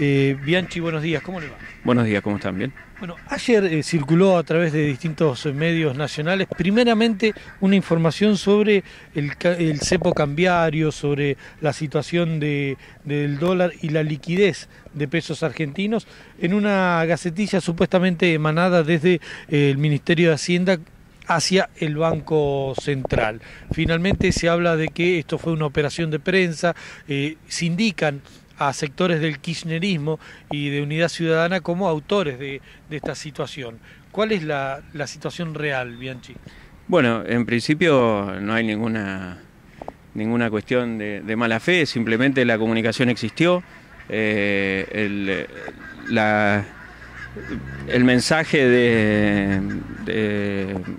Eh, Bianchi, buenos días, ¿cómo le va? Buenos días, ¿cómo están? ¿Bien? Bueno, ayer eh, circuló a través de distintos eh, medios nacionales, primeramente una información sobre el, cepo cambiario, sobre la situación del dólar y la liquidez de pesos argentinos, en una gacetilla supuestamente emanada desde el Ministerio de Hacienda hacia el Banco Central. Finalmente se habla de que esto fue una operación de prensa, se indican a sectores del kirchnerismo y de Unidad Ciudadana como autores de, esta situación. ¿Cuál es la, situación real, Bianchi? Bueno, en principio no hay ninguna, ninguna cuestión de, mala fe, simplemente la comunicación existió. Eh, el, mensaje de,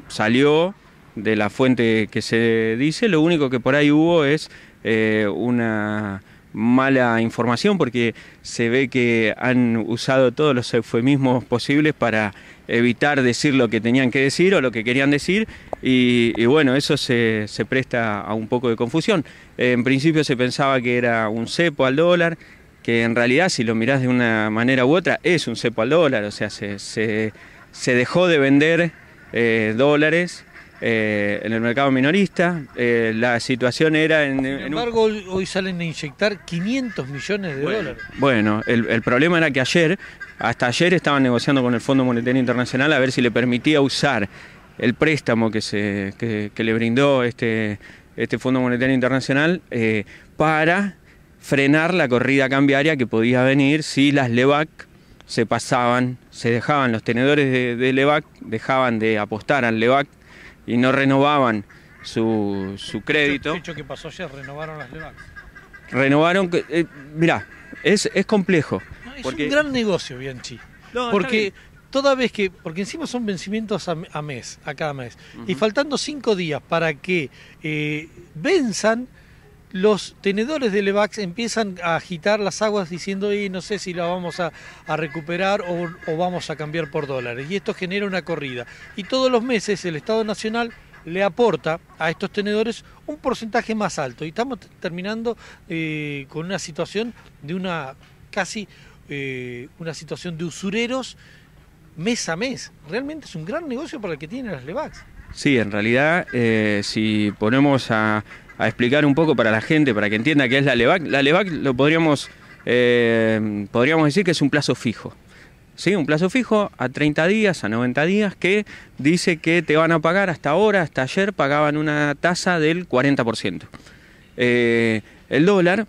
salió de la fuente que se dice, lo único que por ahí hubo es eh, una mala información porque se ve que han usado todos los eufemismos posibles para evitar decir lo que tenían que decir o lo que querían decir y, bueno, eso se, presta a un poco de confusión. En principio se pensaba que era un cepo al dólar, que en realidad si lo mirás de una manera u otra es un cepo al dólar, o sea, se, dejó de vender eh, dólares eh, en el mercado minorista. Eh, la situación era... En, Sin embargo, hoy salen a inyectar 500 millones de dólares. Bueno, el, problema era que ayer, hasta ayer estaban negociando con el Fondo Monetario Internacional a ver si le permitía usar el préstamo que, se, le brindó este, este Fondo Monetario Internacional eh, para frenar la corrida cambiaria que podía venir si las LEVAC se pasaban, se dejaban, los tenedores de, de LEVAC dejaban de apostar al LEVAC y no renovaban su, su crédito. De hecho, que pasó ayer, renovaron las Levax. Renovaron, eh, mirá, es, complejo. es un gran negocio, Bianchi. porque toda vez que, porque encima son vencimientos a, mes, a cada mes, y faltando cinco días para que eh, venzan, los tenedores de Levax empiezan a agitar las aguas diciendo, y no sé si la vamos a, recuperar o, vamos a cambiar por dólares. Y esto genera una corrida. Y todos los meses el Estado Nacional le aporta a estos tenedores un porcentaje más alto. Y estamos terminando eh, con una situación de una casi eh, una situación de usureros mes a mes. Realmente es un gran negocio para el que tienen las Levax. Sí, en realidad, eh, si ponemos a, a explicar un poco para la gente, para que entienda qué es la LEVAC. La LEVAC lo podríamos, eh, podríamos decir que es un plazo fijo. ¿Sí? Un plazo fijo a 30 días, a 90 días, que dice que te van a pagar hasta ahora, hasta ayer, pagaban una tasa del 40%. Eh, el dólar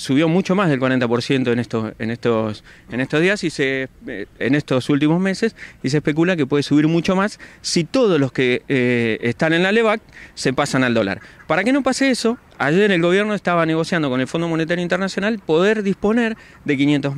subió mucho más del 40% en estos, en, estos, en estos días y se, eh, en estos últimos meses y se especula que puede subir mucho más si todos los que eh, están en la LEVAC se pasan al dólar. Para que no pase eso, ayer el gobierno estaba negociando con el FMI poder disponer de 500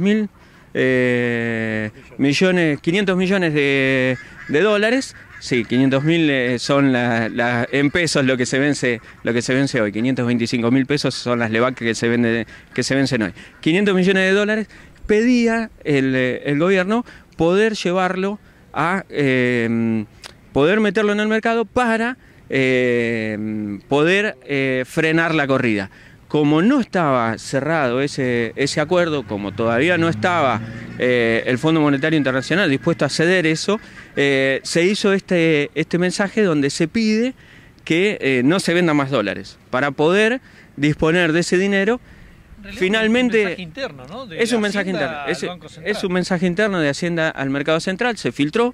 eh, millones, 500 millones de dólares Sí, 500 mil eh, son en pesos lo que se vence, lo que se vence hoy. 525 mil pesos son las LEVAC que se, que se vencen hoy. 500 millones de dólares pedía el, eh, gobierno poder llevarlo a em, poder meterlo en el mercado para em, poder eh, frenar la corrida. Como no estaba cerrado ese, ese acuerdo, como todavía no estaba el Fondo Monetario Internacional dispuesto a ceder eso, eh, se hizo este, este mensaje donde se pide que eh, no se venda más dólares para poder disponer de ese dinero. Finalmente es un mensaje interno, ¿no? De es un mensaje interno, e un mensaje interno de Hacienda al mercado central. Se filtró,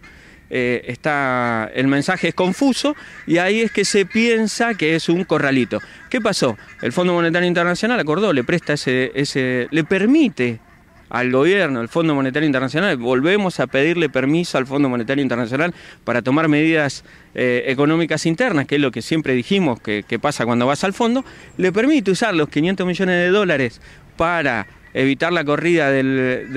eh, está el mensaje es confuso y ahí es que se piensa que es un corralito. ¿Qué pasó? El Fondo Monetario Internacional acordó, le presta ese, ese le permite al gobierno, al Fondo Monetario Internacional, volvemos a pedirle permiso al Fondo Monetario Internacional para tomar medidas eh, económicas internas, que es lo que siempre dijimos que, que pasa cuando vas al fondo, le permite usar los 500 millones de dólares para evitar la corrida del,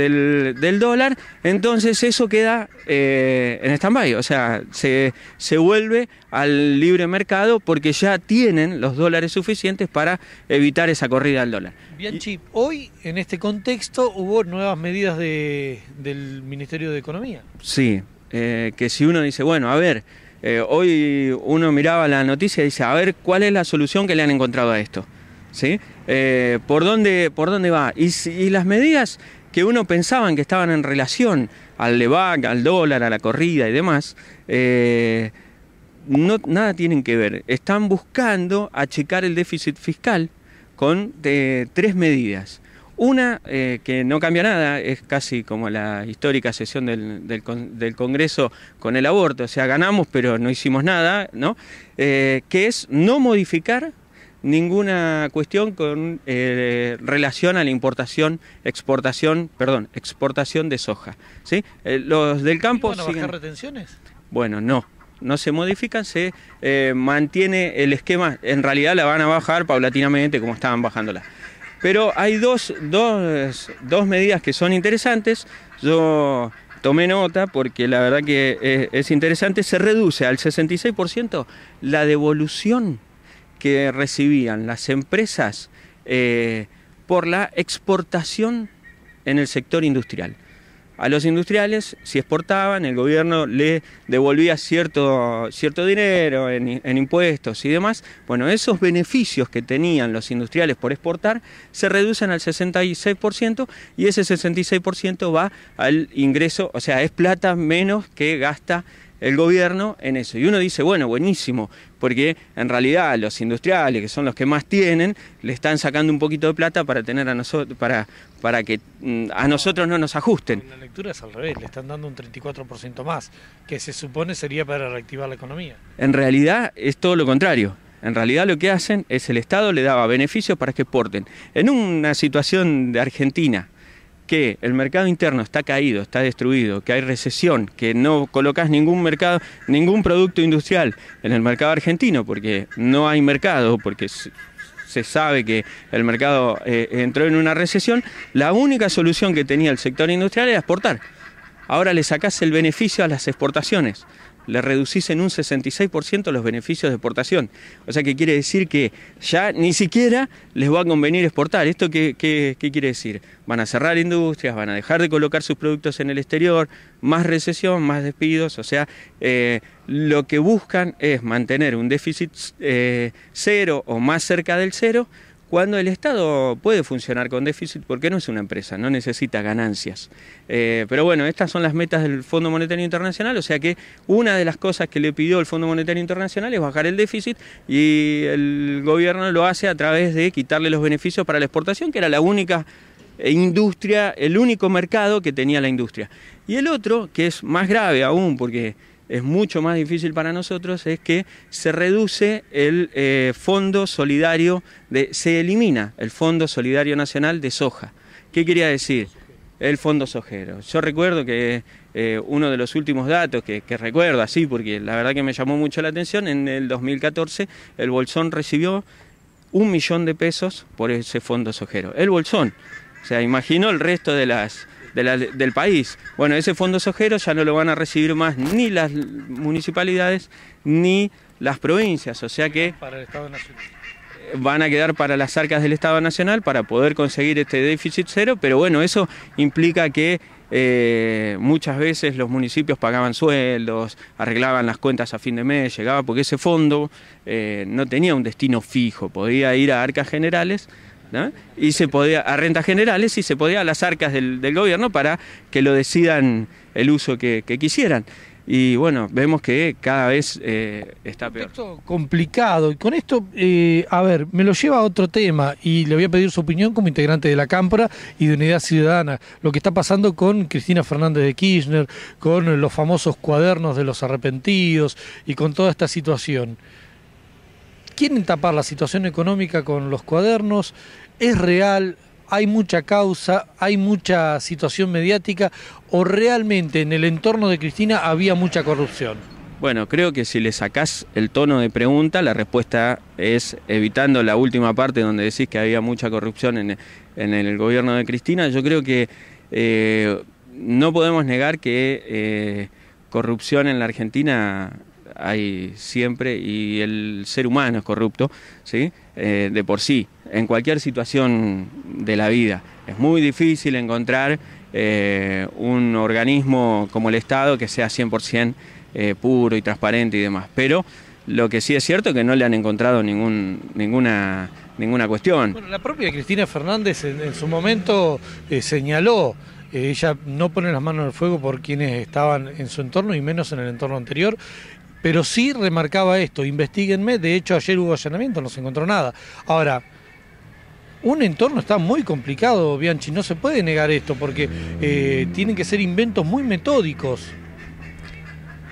del, dólar, entonces eso queda eh, en stand o sea, se, vuelve al libre mercado porque ya tienen los dólares suficientes para evitar esa corrida al dólar. Bien, Chip, hoy en este contexto hubo nuevas medidas del Ministerio de Economía. Sí, eh, que si uno dice, bueno, a ver, eh, hoy uno miraba la noticia y dice, a ver, ¿cuál es la solución que le han encontrado a esto? ¿Sí? Eh, ¿por, dónde, ¿Por dónde va? Y, las medidas que uno pensaba que estaban en relación al levac, al dólar, a la corrida y demás, eh, no, nada tienen que ver. Están buscando achicar el déficit fiscal con eh, tres medidas. Una que no cambia nada, es casi como la histórica sesión del, Congreso con el aborto, o sea, ganamos pero no hicimos nada, ¿no? que es no modificar ninguna cuestión con eh, relación a la importación, exportación, perdón, exportación de soja. ¿sí? Eh, los del campo... ¿Van a bajar retenciones? Bueno, no. No se modifican, se eh, mantiene el esquema. En realidad la van a bajar paulatinamente como estaban bajándola. Pero hay dos, dos, dos medidas que son interesantes. Yo tomé nota porque la verdad que es, es interesante. Se reduce al 66% la devolución que recibían las empresas eh, por la exportación en el sector industrial. A los industriales, si exportaban, el gobierno le devolvía cierto, cierto dinero en impuestos y demás. Bueno, esos beneficios que tenían los industriales por exportar se reducen al 66% y ese 66% va al ingreso, o sea, es plata menos que gasta el gobierno en eso. Y uno dice, bueno, buenísimo, porque en realidad los industriales, que son los que más tienen, le están sacando un poquito de plata para tener a nosotros, para, para que mm, a nosotros no nos ajusten. La lectura es al revés, le están dando un 34% más, que se supone sería para reactivar la economía. En realidad es todo lo contrario. En realidad lo que hacen es el Estado le daba beneficios para que exporten. En una situación de Argentina, que el mercado interno está caído, está destruido, que hay recesión, que no colocas ningún mercado, ningún producto industrial en el mercado argentino porque no hay mercado, porque se sabe que el mercado eh, entró en una recesión, la única solución que tenía el sector industrial era exportar. Ahora le sacás el beneficio a las exportaciones le reducís en un 66% los beneficios de exportación. O sea que quiere decir que ya ni siquiera les va a convenir exportar. ¿Esto qué, quiere decir? Van a cerrar industrias, van a dejar de colocar sus productos en el exterior, más recesión, más despidos. O sea, eh, lo que buscan es mantener un déficit eh, cero o más cerca del cero cuando el Estado puede funcionar con déficit porque no es una empresa, no necesita ganancias. Eh, pero bueno, estas son las metas del Fondo Monetario Internacional, o sea que una de las cosas que le pidió el Fondo Monetario Internacional es bajar el déficit y el gobierno lo hace a través de quitarle los beneficios para la exportación, que era la única eh, industria, el único mercado que tenía la industria. Y el otro, que es más grave aún porque es mucho más difícil para nosotros, es que se reduce el eh, fondo solidario, se elimina el Fondo Solidario Nacional de Soja. ¿Qué quería decir? El fondo sojero. Yo recuerdo que eh, uno de los últimos datos que, recuerdo así, porque la verdad que me llamó mucho la atención, en el 2014 el Bolsón recibió un millón de pesos por ese fondo sojero. El Bolsón. O sea, imagino el resto de las del país. Bueno, ese fondo sojero ya no lo van a recibir más ni las municipalidades ni las provincias, o sea que... Para el Estado Nacional eh, van a quedar para las arcas del Estado Nacional para poder conseguir este déficit cero, pero bueno, eso implica que eh, muchas veces los municipios pagaban sueldos, arreglaban las cuentas a fin de mes, llegaba porque ese fondo eh, no tenía un destino fijo, podía ir a arcas generales y se podía, a rentas generales y se podía a las arcas del, gobierno para que lo decidan el uso que, quisieran. Y bueno, vemos que cada vez eh, está peor. Esto complicado. Y con esto, eh, a ver, me lo lleva a otro tema y le voy a pedir su opinión como integrante de la Cámpora y de Unidad Ciudadana. Lo que está pasando con Cristina Fernández de Kirchner, con los famosos cuadernos de los arrepentidos y con toda esta situación quieren tapar la situación económica con los cuadernos, es real, hay mucha causa, hay mucha situación mediática o realmente en el entorno de Cristina había mucha corrupción. Bueno, creo que si le sacás el tono de pregunta, la respuesta es, evitando la última parte donde decís que había mucha corrupción en, el gobierno de Cristina, yo creo que eh, no podemos negar que eh, corrupción en la Argentina hay siempre y el ser humano es corrupto, ¿sí? Eh, de por sí, en cualquier situación de la vida. Es muy difícil encontrar eh, un organismo como el Estado que sea 100% eh, puro y transparente y demás. Pero lo que sí es cierto es que no le han encontrado ningún, ninguna, ninguna cuestión. la propia Cristina Fernández en, su momento señaló ella no pone las manos al fuego por quienes estaban en su entorno y menos en el entorno anterior. Pero sí remarcaba esto, investiguenme, de hecho ayer hubo allanamiento, no se encontró nada. Ahora, un entorno está muy complicado, Bianchi, no se puede negar esto, porque eh, tienen que ser inventos muy metódicos.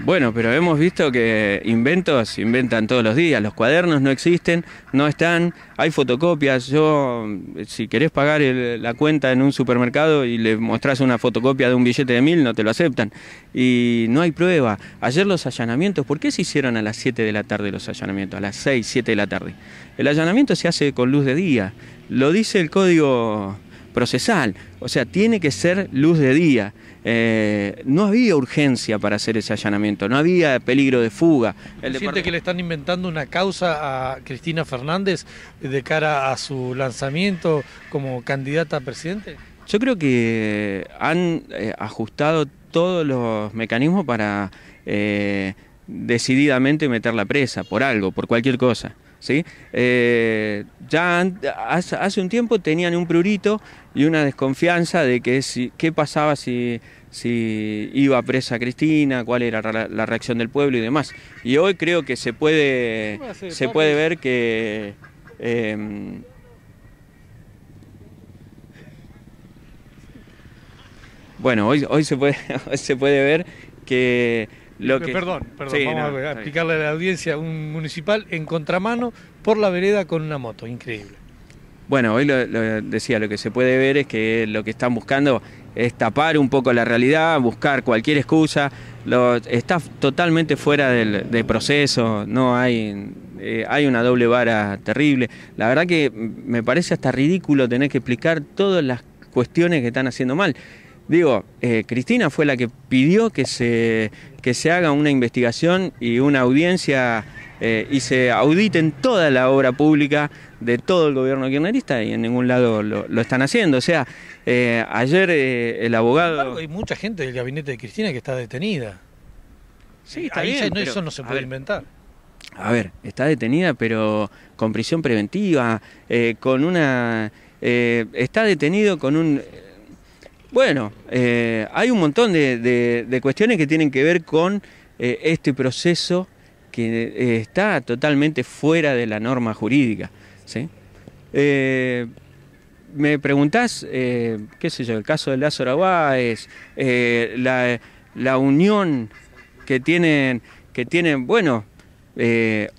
Bueno, pero hemos visto que inventos inventan todos los días, los cuadernos no existen, no están, hay fotocopias, yo eh, si querés pagar la cuenta en un supermercado y le mostrás una fotocopia de un billete de mil, no te lo aceptan. Y no hay prueba. Ayer los allanamientos, ¿por qué se hicieron a las 7 de la tarde los allanamientos? A las 6, 7 de la tarde. El allanamiento se hace con luz de día, lo dice el código procesal. O sea, tiene que ser luz de día. Eh, no había urgencia para hacer ese allanamiento, no había peligro de fuga. El ¿Siente que le están inventando una causa a Cristina Fernández de cara a su lanzamiento como candidata a presidente? Yo creo que han eh, ajustado todos los mecanismos para eh, decididamente meter la presa por algo, por cualquier cosa. ¿sí? Eh, ya hace un tiempo tenían un prurito y una desconfianza de que qué pasaba si, iba presa Cristina, cuál era la reacción del pueblo y demás. Y hoy creo que se puede, se puede ver que... Em, bueno, hoy, hoy, se puede, hoy se puede ver que lo que... Perdón, perdón, vamos a explicarle a la audiencia un municipal en contramano por la vereda con una moto, increíble. Bueno, hoy lo, decía, lo que se puede ver es que lo que están buscando es tapar un poco la realidad, buscar cualquier excusa. está totalmente fuera del, proceso, no hay, eh, hay una doble vara terrible. La verdad que me parece hasta ridículo tener que explicar todas las cuestiones que están haciendo mal. Digo, eh, Cristina fue la que pidió que se, que se haga una investigación y una audiencia eh, y se auditen toda la obra pública de todo el gobierno kirchnerista y en ningún lado lo, están haciendo. O sea, eh, ayer el abogado... hay mucha gente del gabinete de Cristina que está detenida. Sí, está bien. eso no se puede inventar. A ver, está detenida, pero con prisión preventiva, con una... está detenido con un bueno, eh, hay un montón de, cuestiones que tienen que ver con eh, este proceso que eh, está totalmente fuera de la norma jurídica. me preguntás, qué sé yo, el caso de Lázaro Báez, la, unión que tienen, que tienen bueno,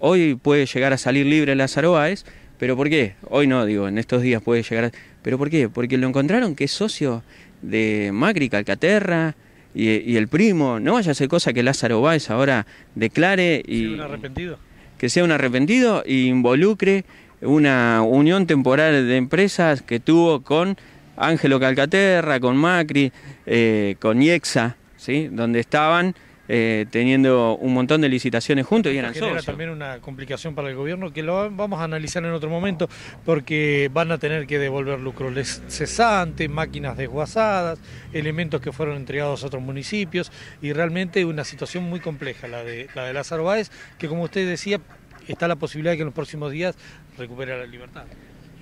hoy puede llegar a salir libre Lázaro Báez, pero ¿por qué? Hoy no, digo, en estos días puede llegar a... ¿Pero por qué? Porque lo encontraron que es socio de Macri, Calcaterra y, el primo. No vaya a ser cosa que Lázaro Báez ahora declare y... un arrepentido. Que sea un arrepentido e involucre una unión temporal de empresas que tuvo con Ángelo Calcaterra, con Macri, eh, con Iexa, ¿sí? donde estaban eh, teniendo un montón de licitaciones juntos y eran también una complicación para el gobierno que lo vamos a analizar en otro momento porque van a tener que devolver lucro cesante, máquinas desguazadas, elementos que fueron entregados a otros municipios y realmente una situación muy compleja la de, la de Lázaro Báez que como usted decía está la posibilidad de que en los próximos días recupere la libertad.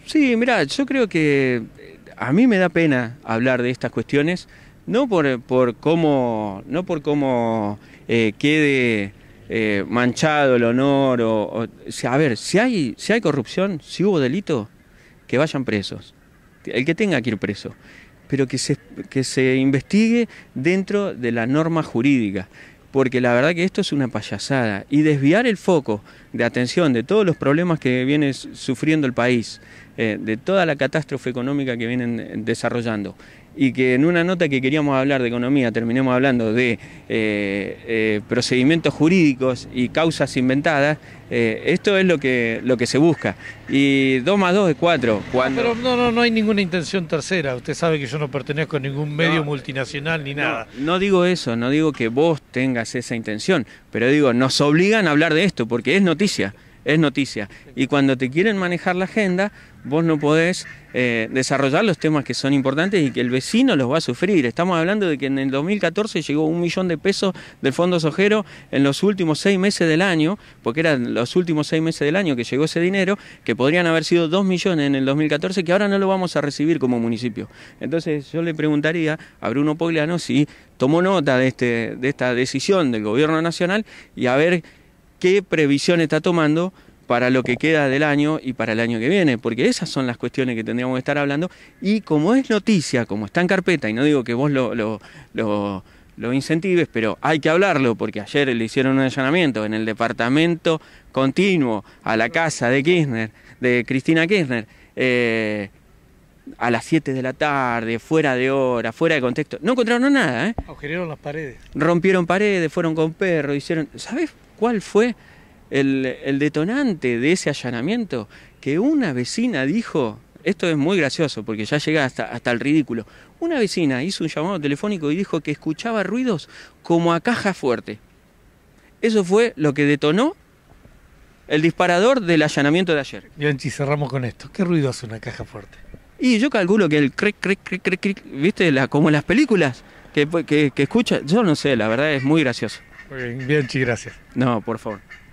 Sí, mira, yo creo que eh, a mí me da pena hablar de estas cuestiones no por, eh, por cómo, no por cómo eh, quede eh, manchado el honor o, a ver, si hay, si hay corrupción, si hubo delito, que vayan presos, el que tenga que ir preso, pero que se, que se investigue dentro de la norma jurídica. porque la verdad que esto es una payasada. Y desviar el foco de atención de todos los problemas que viene sufriendo el país, de toda la catástrofe económica que vienen desarrollando, y que en una nota que queríamos hablar de economía terminemos hablando de eh, eh, procedimientos jurídicos y causas inventadas, eh, esto es lo que, lo que se busca. Y 2 más 2 es 4. pero no, no, no hay ninguna intención tercera. Usted sabe que yo no pertenezco a ningún medio multinacional ni nada. No digo eso, no digo que vos tengas esa intención, pero digo, nos obligan a hablar de esto porque es noticia es noticia. Y cuando te quieren manejar la agenda, vos no podés eh, desarrollar los temas que son importantes y que el vecino los va a sufrir. Estamos hablando de que en el 2014 llegó un millón de pesos del Fondo Sojero en los últimos seis meses del año, porque eran los últimos seis meses del año que llegó ese dinero, que podrían haber sido dos millones en el 2014, que ahora no lo vamos a recibir como municipio. Entonces yo le preguntaría a Bruno Pogliano si tomó nota de, este, de esta decisión del Gobierno Nacional y a ver qué previsión está tomando para lo que queda del año y para el año que viene, porque esas son las cuestiones que tendríamos que estar hablando. Y como es noticia, como está en carpeta, y no digo que vos lo, lo, incentives, pero hay que hablarlo, porque ayer le hicieron un allanamiento en el departamento continuo a la casa de Kirchner, de Cristina Kirchner. Eh, a las 7 de la tarde, fuera de hora, fuera de contexto. No encontraron nada, ¿eh? las paredes. Rompieron paredes, fueron con perro, hicieron... ¿Sabes cuál fue el, detonante de ese allanamiento, que una vecina dijo, esto es muy gracioso porque ya llega hasta, hasta el ridículo, una vecina hizo un llamado telefónico y dijo que escuchaba ruidos como a caja fuerte. Eso fue lo que detonó el disparador del allanamiento de ayer. Bianchi, cerramos con esto. ¿Qué ruido hace una caja fuerte? Y yo calculo que el cric, cric, cric, cric, ¿viste? como en las películas que, que, escucha. Yo no sé, la verdad es muy gracioso. Bien, Bianchi, gracias. No, por favor.